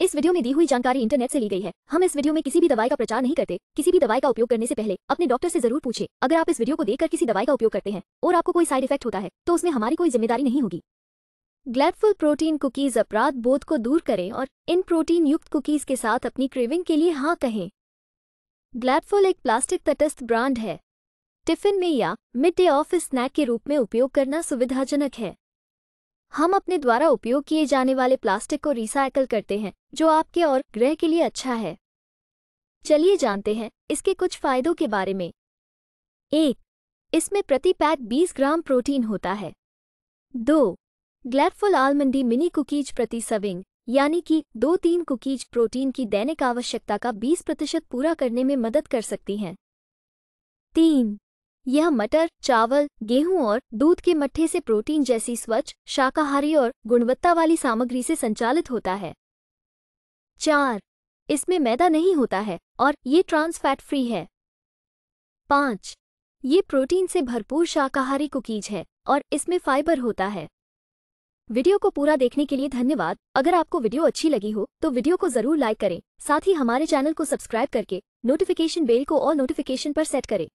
इस वीडियो में दी हुई जानकारी इंटरनेट से ली गई है हम इस वीडियो में किसी भी दवाई का प्रचार नहीं करते किसी भी दवाई का उपयोग करने से पहले अपने डॉक्टर से जरूर पूछे अगर आप इस वीडियो को देखकर किसी दवाई का उपयोग करते हैं और आपको कोई साइड इफेक्ट होता है तो उसमें हमारी कोई जिम्मेदारी नहीं होगी ग्लैडफुल प्रोटीन कुकीज अपराध बोध को दूर करें और इन प्रोटीन युक्त कुकीज के साथ अपनी क्रेविंग के लिए हाँ कहें ग्लैडफुल एक प्लास्टिक तटस्थ ब्रांड है टिफिन में या मिड डे ऑफिस स्नैक के रूप में उपयोग करना सुविधाजनक है हम अपने द्वारा उपयोग किए जाने वाले प्लास्टिक को रिसाइकल करते हैं जो आपके और ग्रह के लिए अच्छा है चलिए जानते हैं इसके कुछ फायदों के बारे में एक इसमें प्रति पैक 20 ग्राम प्रोटीन होता है दो ग्लैटफुल आलमंडी मिनी कुकीज प्रति सविंग यानी कि दो तीन कुकीज प्रोटीन की दैनिक आवश्यकता का 20 प्रतिशत पूरा करने में मदद कर सकती हैं तीन यह मटर चावल गेहूं और दूध के मट्ठे से प्रोटीन जैसी स्वच्छ शाकाहारी और गुणवत्ता वाली सामग्री से संचालित होता है चार इसमें मैदा नहीं होता है और ये ट्रांस फैट फ्री है पाँच ये प्रोटीन से भरपूर शाकाहारी कुकीज है और इसमें फाइबर होता है वीडियो को पूरा देखने के लिए धन्यवाद अगर आपको वीडियो अच्छी लगी हो तो वीडियो को जरूर लाइक करें साथ ही हमारे चैनल को सब्सक्राइब करके नोटिफिकेशन बेल को और नोटिफिकेशन पर सेट करें